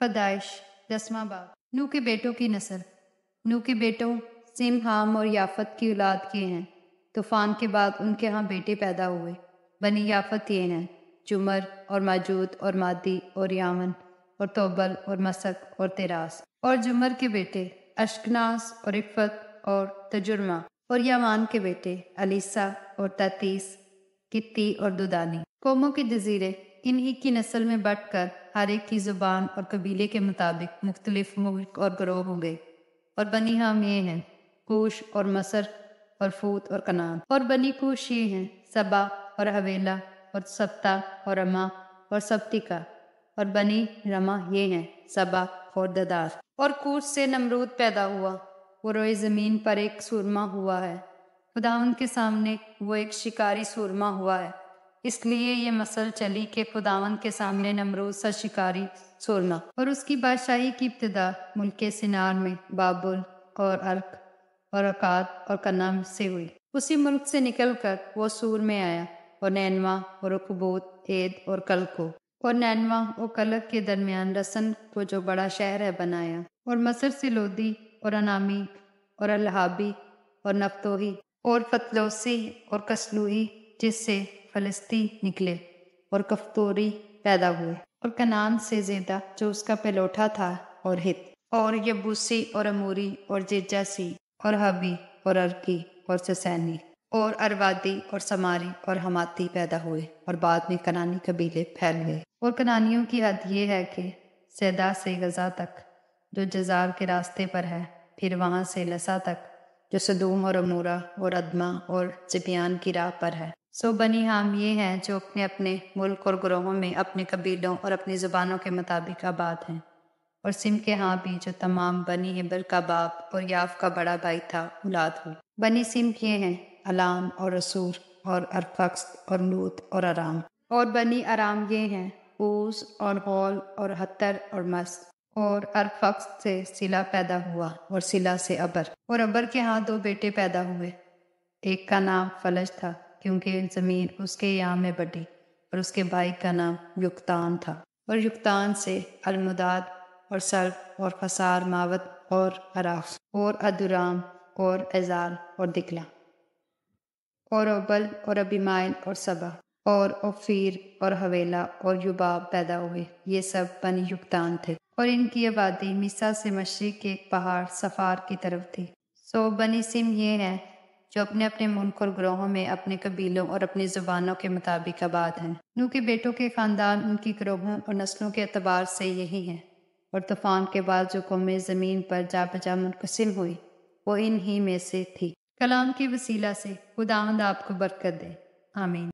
पदाइश दसवा बाब नू के बेटों की नस्ल नू के बेटों सिम हाम और याफत की औलाद के हैं तूफ़ान के बाद उनके यहाँ बेटे पैदा हुए बनी याफत ये हैं चुमर और माजूद और मादी और यामन और तोबल और मसक और तेरास और जुमर के बेटे अशकनास और इफ़त और तजुर्मा और यामान के बेटे अलीसा और ततीस कित्ती और दुदानी कोमो के जजीरे इन्हीं की नस्ल में बट कर हर एक की ज़ुबान और कबीले के मुताबिक मुख्तलिफ मुल्क और ग्रोह हो गए और बनी हम ये हैं कोश और मसर और फूत और कनान और बनी कोश ये हैं सबा और हवेला और सप्ता और रमा और सप्तिका और बनी रमा ये हैं सबा और ददार और कोश से नमरूद पैदा हुआ वो रोए ज़मीन पर एक सुरमा हुआ है खुदा उनके सामने वो एक शिकारी सुरमा हुआ है इसलिए ये मसल चली कि खुदावन के सामने नमरूद सा शिकारी सोरना और उसकी बादशाही की इब्तदा मुल्क सिनार में बाबुल और अर्क और अकाद और कन्ना से हुई उसी मुल्क से निकलकर वो सूर में आया और नैनवा और अकबूत एद और कल को और नैनवा और कलक के दरमियान रसन को जो बड़ा शहर है बनाया और मसर से लोदी और अनामी और अलहाबी और नफ्तोही और फतलोसी और कसलूही जिससे फलस्ती निकले और कफ्तोरी पैदा हुए और कनान से जेदा जो उसका पेलोठा था और हित और यबूसी और अमूरी और जिरजासी और हबी और अर्की और ससैनी और अरवादी और समारी और हमाती पैदा हुए और बाद में कनानी कबीले फैल गए और कनानियों की हद ये है कि सैदा से गज़ा तक जो जजार के रास्ते पर है फिर वहाँ से लसा तक जो सदूम और अमूरा और अदमा और चिपियान की राह पर है सो बनी हम ये हैं जो अपने अपने मुल्क और ग्रोहों में अपने कबीलों और अपनी ज़ुबानों के मुताबिक आबाद हैं और सिम के हाँ भी जो तमाम बनी हिबर का बाप और याफ का बड़ा भाई था उलाद हुई बनी सिम ये हैं अलाम और रसूर और अरफक्स और लूत और आराम और बनी आराम ये हैं ऊस और हौल और हतर और मस्त और अरफक्स से सिला पैदा हुआ और सिला से अबर और अबर के यहाँ दो बेटे पैदा हुए एक का नाम फलज था क्योंकि ज़मीन उसके याम में बटी और उसके भाई का नाम युक्तान था और युक्तान से अलमुदाद और सर्फ और फसार मावत और अराफ और अदुराम और एजाल और दिकला और अबल और अबीमाइल और सबा और ओफिर और हवेला और युबाब पैदा हुए ये सब बनी युक्तान थे और इनकी आबादी मिसा से मशरक के एक पहाड़ सफ़ार की तरफ थी सो बनी सिम ये हैं जो अपने अपने मुल्क और ग्रोहों में अपने कबीलों और अपनी जुबानों के मुताबिक आबाद हैं नू के बेटों के ख़ानदान उनकी ग्रोहों और नस्लों के अतबार से यही हैं और तूफ़ान के बाद जो कौमें ज़मीन पर जा बजा मुनकसम हुई वो इन ही में से थी कलाम के वसीला से खुदांद आपको बरकत दे आमीन